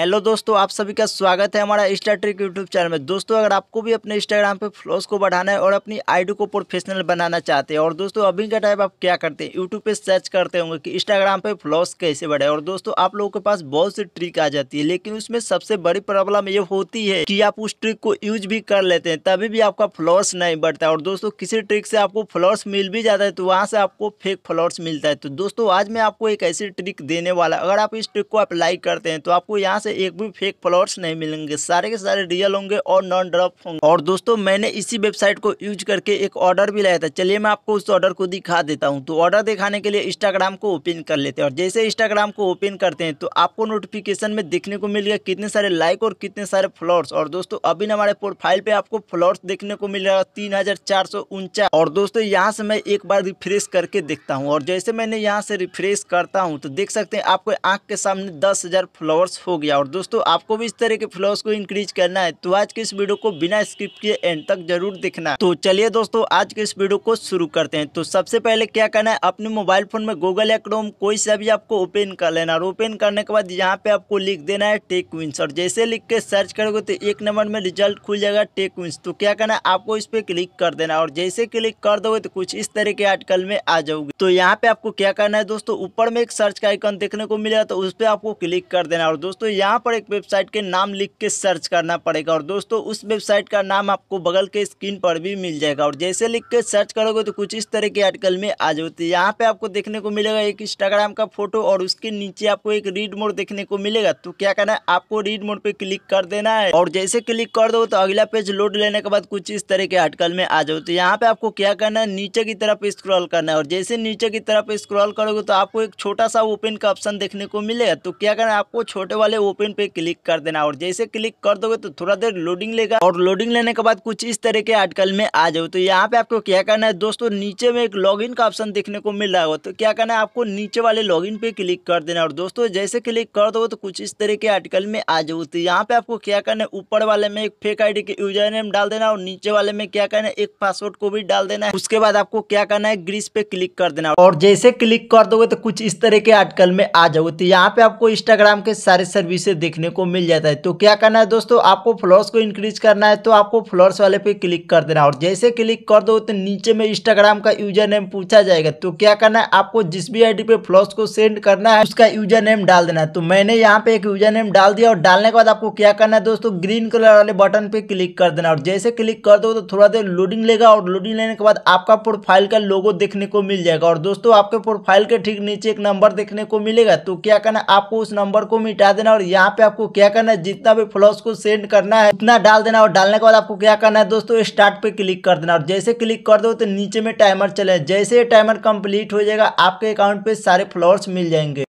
hello दोस्तों आप सभी का स्वागत है हमारा इंस्टा ट्रिक यूट्यूब चैनल में दोस्तों अगर आपको भी अपने इंस्टाग्राम पे फ्लोस को बढ़ाना है और अपनी आईडी को प्रोफेशनल बनाना चाहते हैं और दोस्तों अभी का टाइम आप क्या करते हैं यूट्यूब पे सर्च करते होंगे कि इंस्टाग्राम पे फ्लोस कैसे बढ़े और दोस्तों आप लोगों के पास बहुत सी ट्रिक आ जाती है लेकिन उसमें सबसे बड़ी प्रॉब्लम ये होती है कि आप उस ट्रिक को यूज भी कर लेते हैं तभी भी आपका फ्लोर्स नहीं बढ़ता और दोस्तों किसी ट्रिक से आपको फ्लोर्स मिल भी जाता है तो वहाँ से आपको फेक फ्लोर्स मिलता है तो दोस्तों आज मैं आपको एक ऐसी ट्रिक देने वाला अगर आप इस ट्रिक को अप्लाई करते हैं तो आपको यहाँ से से एक भी फेक फ्लावर्स नहीं मिलेंगे सारे के सारे रियल होंगे और नॉन ड्रॉप होंगे और दोस्तों मैंने इसी वेबसाइट को यूज करके एक ऑर्डर भी लाया था चलिए मैं आपको उस ऑर्डर को दिखा देता हूँ तो ऑर्डर दिखाने के लिए इंस्टाग्राम को ओपन कर लेते हैं और जैसे इंस्टाग्राम को ओपन करते हैं तो आपको नोटिफिकेशन में देखने को मिल गया कितने सारे लाइक और कितने सारे फ्लॉर्स और दोस्तों अभी ना हमारे प्रोफाइल पे आपको फ्लॉर्स देखने को मिल रहा है तीन और दोस्तों यहाँ से मैं एक बार रिफ्रेश करके देखता हूँ और जैसे मैंने यहाँ से रिफ्रेश करता हूँ तो देख सकते हैं आपको आंख के सामने दस हजार फ्लॉवर्स हो गया और दोस्तों आपको भी इस तरह के फ्लॉस को इंक्रीज करना है तो आज के इस वीडियो को बिना स्किप किए एंड तक जरूर देखना तो चलिए दोस्तों आज के इस वीडियो को शुरू करते हैं तो सबसे पहले क्या करना है अपने मोबाइल फोन में गूगल या क्रोम कोई सा भी आपको ओपन कर लेना और ओपन करने के बाद यहाँ पे आपको लिख देना है टेक विंस और जैसे लिख के सर्च करोगे तो एक नंबर में रिजल्ट खुल जाएगा टेक विंस तो क्या करना है आपको इस पे क्लिक कर देना और जैसे क्लिक कर दोगे तो कुछ इस तरह के आर्टिकल में आ जाओगे तो यहाँ पे आपको क्या करना है दोस्तों ऊपर में एक सर्च का आइकन देखने को मिलेगा तो उस पर आपको क्लिक कर देना और दोस्तों यहाँ पर एक वेबसाइट के नाम लिख के सर्च करना पड़ेगा और दोस्तों उस वेबसाइट का नाम आपको बगल के स्क्रीन पर भी मिल जाएगा और जैसे लिख के सर्च करोगे तो कुछ इस तरह के आर्टिकल में आ जाते तो हैं यहाँ पे आपको देखने को मिलेगा एक इंस्टाग्राम का फोटो और उसके नीचे आपको एक रीड मोड देखने को मिलेगा तो क्या करना है आपको रीड मोड पे क्लिक कर देना है और जैसे क्लिक कर दो तो अगला पेज लोड लेने के बाद कुछ इस तरह के आर्टिकल में आ जाओ तो यहाँ पे आपको क्या करना है नीचे की तरफ स्क्रॉल करना है और जैसे नीचे की तरफ स्क्रॉल करोगे तो आपको एक छोटा सा ओपन का ऑप्शन देखने को मिलेगा तो क्या करना है आपको छोटे वाले ओपन पे क्लिक कर देना और जैसे क्लिक कर दोगे तो थोड़ा देर लोडिंग लेगा और लोडिंग लेने के बाद कुछ इस तरह के आर्टिकल में आ जाओ तो यहाँ पे आपको क्या करना है दोस्तों नीचे में एक लॉग का ऑप्शन देखने को मिल रहा होगा तो क्या करना है आपको नीचे वाले लॉग पे क्लिक कर देना और दोस्तों जैसे क्लिक कर दोगे तो कुछ इस तरह के आर्टिकल में आ जाओ तो यहाँ पे आपको क्या करना है ऊपर वाले में एक फेक आई के यूजर नेम डाल देना और नीचे वाले में क्या करना है एक पासवर्ड को भी डाल देना है उसके बाद आपको क्या करना है ग्रीस पे क्लिक कर देना और जैसे क्लिक कर दोगे तो कुछ इस तरह के आर्टिकल में आ जाओ तो यहाँ पे आपको इंस्टाग्राम के सारे सर्विस से देखने को मिल जाता है तो क्या करना है दोस्तों आपको फ्लोर्स को इंक्रीज करना है तो आपको फ्लोर्स वाले पे क्लिक कर देना और जैसे क्लिक कर दो तो नीचे में इंस्टाग्राम का यूजर नेम पूछा जाएगा तो क्या करना है आपको जिस भी आईडी पे फ्लोर्स को सेंड करना है उसका यूजर नेम डाल देना है तो मैंने यहाँ पे एक यूजर नेम डाल दिया और डालने के बाद आपको क्या करना है दोस्तों ग्रीन कलर वाले बटन पे क्लिक कर देना और जैसे क्लिक कर दो तो थोड़ा देर लोडिंग लेगा और लोडिंग लेने के बाद आपका प्रोफाइल का लोगो देखने को मिल जाएगा और दोस्तों आपके प्रोफाइल के ठीक नीचे एक नंबर देखने को मिलेगा तो क्या करना आपको उस नंबर को मिटा देना और यहाँ पे आपको क्या करना है जितना भी फ्लॉस को सेंड करना है उतना डाल देना और डालने के बाद आपको क्या करना है दोस्तों स्टार्ट पे क्लिक कर देना और जैसे क्लिक कर दो तो नीचे में टाइमर चले जैसे टाइमर कंप्लीट हो जाएगा आपके अकाउंट पे सारे फ्लॉर्स मिल जाएंगे